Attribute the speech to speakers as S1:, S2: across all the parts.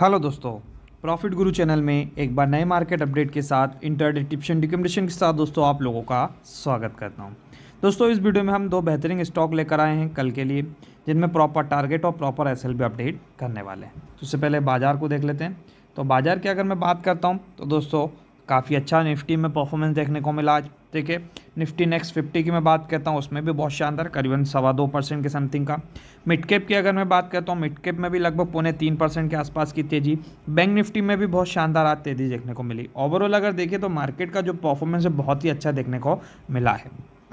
S1: hello दोस्तों profit गुरु channel में एक बार नए मार्केट अपडेट के साथ इंटरडे टिप्स एंड रिकमेंडेशन के साथ दोस्तों आप लोगों का स्वागत करता हूं दोस्तों इस वीडियो में हम दो बेहतरीन स्टॉक लेकर आए हैं कल के लिए जिनमें प्रॉपर टारगेट और प्रॉपर एस अपडेट करने वाले हैं तो उससे पहले बाजार को देख लेते हैं तो बाजार की अगर मैं बात करता हूँ तो दोस्तों काफ़ी अच्छा निफ्टी में परफॉर्मेंस देखने को मिला आज ठीक है निफ्टी नेक्स्ट फिफ्टी की मैं बात करता हूँ उसमें भी बहुत शानदार करीबन सवा दो परसेंट के समथिंग का मिड कैप की अगर मैं बात करता हूँ मिड कैप में भी लगभग पौने तीन परसेंट के आसपास की तेज़ी बैंक निफ्टी में भी बहुत शानदार आज तेज़ी देखने को मिली ओवरऑल अगर देखें तो मार्केट का जो परफॉर्मेंस है बहुत ही अच्छा देखने को मिला है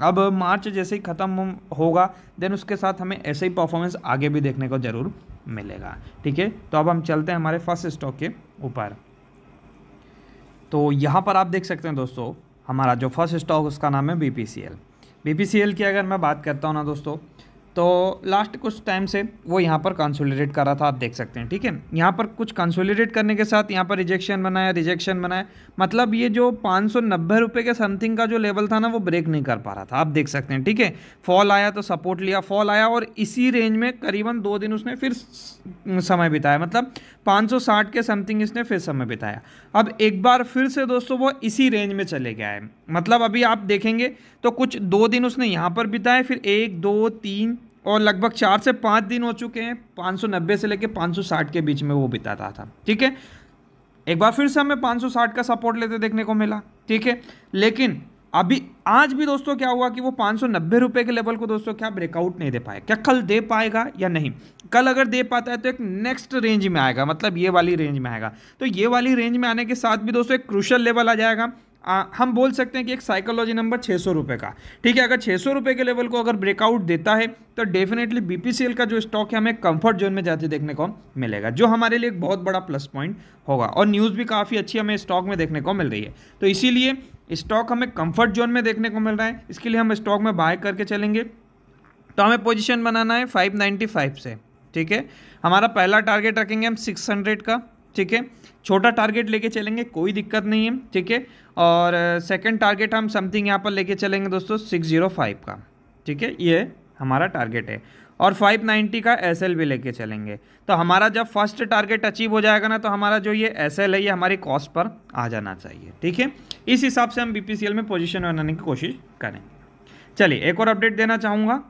S1: अब मार्च जैसे ही ख़त्म होगा देन उसके साथ हमें ऐसे ही परफॉर्मेंस आगे भी देखने को ज़रूर मिलेगा ठीक है तो अब हम चलते हैं हमारे फर्स्ट स्टॉक के ऊपर तो यहाँ पर आप देख सकते हैं दोस्तों हमारा जो फर्स्ट स्टॉक उसका नाम है B P C L B P C L की अगर मैं बात करता हूँ ना दोस्तों तो लास्ट कुछ टाइम से वो यहाँ पर कंसोलिडेट कर रहा था आप देख सकते हैं ठीक है यहाँ पर कुछ कंसोलिडेट करने के साथ यहाँ पर रिजेक्शन बनाया रिजेक्शन बनाया मतलब ये जो पाँच सौ नब्बे रुपये के समथिंग का जो लेवल था ना वो ब्रेक नहीं कर पा रहा था आप देख सकते हैं ठीक है फॉल आया तो सपोर्ट लिया फॉल आया और इसी रेंज में करीबन दो दिन उसने फिर समय बिताया मतलब पाँच के समथिंग इसने फिर समय बिताया अब एक बार फिर से दोस्तों वो इसी रेंज में चले गया है मतलब अभी आप देखेंगे तो कुछ दो दिन उसने यहाँ पर बिताए फिर एक दो तीन और लगभग चार से पाँच दिन हो चुके हैं पाँच सौ नब्बे से लेकर साठ के बीच में वो बिताता था ठीक है एक बार फिर से हमें सौ साठ का सपोर्ट लेते देखने को मिला ठीक है लेकिन अभी आज भी दोस्तों क्या हुआ कि वो पाँच सौ नब्बे के लेवल को दोस्तों क्या ब्रेकआउट नहीं दे पाए क्या कल दे पाएगा या नहीं कल अगर दे पाता है तो एक नेक्स्ट रेंज में आएगा मतलब ये वाली रेंज में आएगा तो ये वाली रेंज में आने के साथ भी दोस्तों एक क्रूशल लेवल आ जाएगा आ, हम बोल सकते हैं कि एक साइकोलॉजी नंबर छः सौ रुपये का ठीक है अगर छः सौ रुपये के लेवल को अगर ब्रेकआउट देता है तो डेफिनेटली बीपीसीएल का जो स्टॉक है हमें कंफर्ट जोन में जाते देखने को मिलेगा जो हमारे लिए एक बहुत बड़ा प्लस पॉइंट होगा और न्यूज़ भी काफ़ी अच्छी हमें स्टॉक में देखने को मिल रही है तो इसीलिए स्टॉक हमें कम्फर्ट जोन में देखने को मिल रहा है इसके लिए हम स्टॉक में बाय करके चलेंगे तो हमें पोजिशन बनाना है फाइव से ठीक है हमारा पहला टारगेट रखेंगे हम सिक्स का ठीक है छोटा टारगेट लेके चलेंगे कोई दिक्कत नहीं है ठीक है और सेकंड टारगेट हम समथिंग यहाँ पर लेके चलेंगे दोस्तों सिक्स जीरो फाइव का ठीक है ये हमारा टारगेट है और 590 का एस भी लेके चलेंगे तो हमारा जब फर्स्ट टारगेट अचीव हो जाएगा ना तो हमारा जो ये एस है ये हमारी कॉस्ट पर आ जाना चाहिए ठीक है इस हिसाब से हम बी में पोजिशन बनाने की कोशिश करेंगे चलिए एक और अपडेट देना चाहूँगा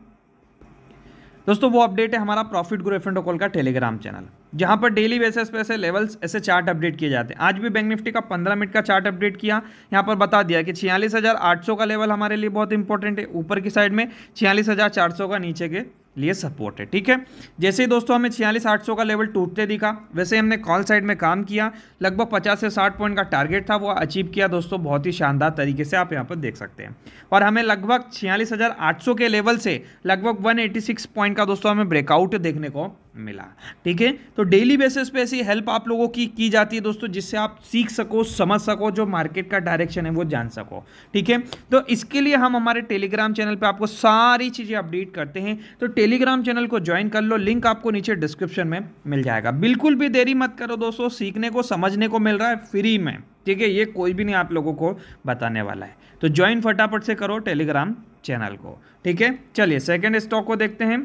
S1: दोस्तों वो अपडेट है हमारा प्रॉफिट ग्रो एफ कॉल का टेलीग्राम चैनल जहां पर डेली बेसिस पे ऐसे लेवल्स ऐसे चार्ट अपडेट किए जाते हैं आज भी बैंक निफ्टी का 15 मिनट का चार्ट अपडेट किया यहां पर बता दिया कि 46,800 का लेवल हमारे लिए बहुत इंपॉर्टेंट है ऊपर की साइड में छियालीस का नीचे के लिए सपोर्ट है ठीक है जैसे ही दोस्तों हमें छियालीस आठ सौ का लेवल टूटते दिखा वैसे हमने कॉल साइड में काम किया लगभग पचास से साठ पॉइंट का टारगेट था वो अचीव किया दोस्तों बहुत ही शानदार तरीके से आप यहाँ पर देख सकते हैं और हमें लगभग छियालीस हज़ार आठ सौ के लेवल से लगभग वन एटी सिक्स पॉइंट का दोस्तों हमें ब्रेकआउट देखने को मिला ठीक है तो डेली बेसिस पे ऐसी हेल्प आप लोगों की की जाती है दोस्तों जिससे आप सीख सको समझ सको जो मार्केट का डायरेक्शन है वो जान सको ठीक है तो इसके लिए हम हमारे टेलीग्राम चैनल पे आपको सारी चीज़ें अपडेट करते हैं तो टेलीग्राम चैनल को ज्वाइन कर लो लिंक आपको नीचे डिस्क्रिप्शन में मिल जाएगा बिल्कुल भी देरी मत करो दोस्तों सीखने को समझने को मिल रहा है फ्री में ठीक है ये कोई भी नहीं आप लोगों को बताने वाला है तो ज्वाइन फटाफट से करो टेलीग्राम चैनल को ठीक है चलिए सेकेंड स्टॉक को देखते हैं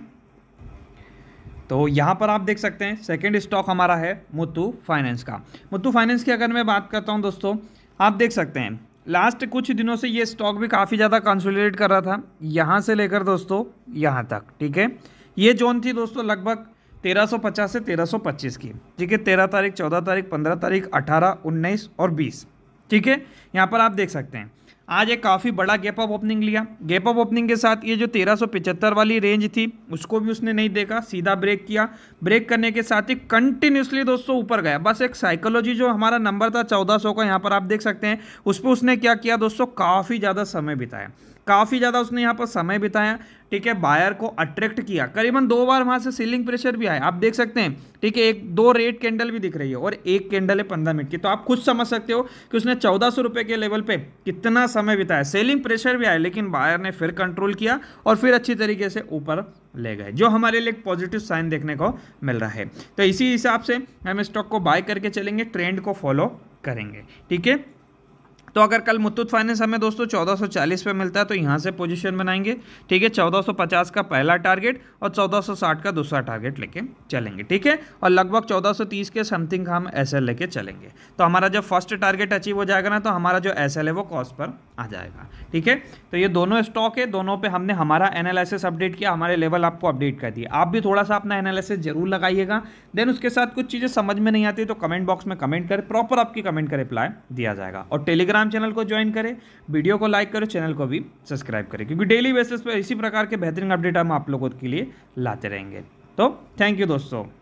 S1: तो यहाँ पर आप देख सकते हैं सेकेंड स्टॉक हमारा है मुत्तू फाइनेंस का मुत्तू फाइनेंस की अगर मैं बात करता हूँ दोस्तों आप देख सकते हैं लास्ट कुछ दिनों से ये स्टॉक भी काफ़ी ज़्यादा कंसोलिडेट कर रहा था यहाँ से लेकर दोस्तों यहाँ तक ठीक है ये जोन थी दोस्तों लगभग 1350 से 1325 की ठीक है 13 तारीख 14 तारीख 15 तारीख 18 19 और 20 ठीक है यहाँ पर आप देख सकते हैं आज एक काफ़ी बड़ा गैप अप ओपनिंग लिया गैप अप ओपनिंग के साथ ये जो 1375 वाली रेंज थी उसको भी उसने नहीं देखा सीधा ब्रेक किया ब्रेक करने के साथ ही कंटिन्यूसली दोस्तों ऊपर गया बस एक साइकोलॉजी जो हमारा नंबर था 1400 का यहाँ पर आप देख सकते हैं उस पर उसने क्या किया दोस्तों काफ़ी ज़्यादा समय बिताया काफ़ी ज़्यादा उसने यहाँ पर समय बिताया ठीक है बायर को अट्रैक्ट किया करीबन दो बार वहाँ से सीलिंग प्रेशर भी आया आप देख सकते हैं ठीक है एक दो रेड कैंडल भी दिख रही है और एक कैंडल है पंद्रह मिनट की तो आप खुद समझ सकते हो कि उसने चौदह सौ रुपये के लेवल पे कितना समय बिताया सेलिंग प्रेशर भी आया लेकिन बायर ने फिर कंट्रोल किया और फिर अच्छी तरीके से ऊपर ले गए जो हमारे लिए पॉजिटिव साइन देखने को मिल रहा है तो इसी हिसाब से हम स्टॉक को बाय करके चलेंगे ट्रेंड को फॉलो करेंगे ठीक है तो अगर कल मुथूट फाइनेंस हमें दोस्तों 1440 पे मिलता है तो यहाँ से पोजीशन बनाएंगे ठीक है 1450 का पहला टारगेट और 1460 का दूसरा टारगेट लेके चलेंगे ठीक है और लगभग 1430 के समथिंग हम एस लेके चलेंगे तो हमारा जो फर्स्ट टारगेट अचीव हो जाएगा ना तो हमारा जो एस है वो कॉस्ट पर आ जाएगा ठीक है तो ये दोनों स्टॉक है दोनों पर हमने हमारा एनालिसिस अपडेट किया हमारे लेवल आपको अपडेट कर दिया आप भी थोड़ा सा अपना एनालिसिस जरूर लगाइएगा देन उसके साथ कुछ चीज़ें समझ में नहीं आती तो कमेंट बॉक्स में कमेंट करें प्रॉपर आपकी कमेंट का रिप्लाई दिया जाएगा और टेलीग्राम टेलीग्राम चैनल को ज्वाइन करें वीडियो को लाइक करें चैनल को भी सब्सक्राइब करें क्योंकि डेली बेसिस पर इसी प्रकार के बेहतरीन अपडेट हम आप लोगों के लिए लाते रहेंगे तो थैंक यू दोस्तों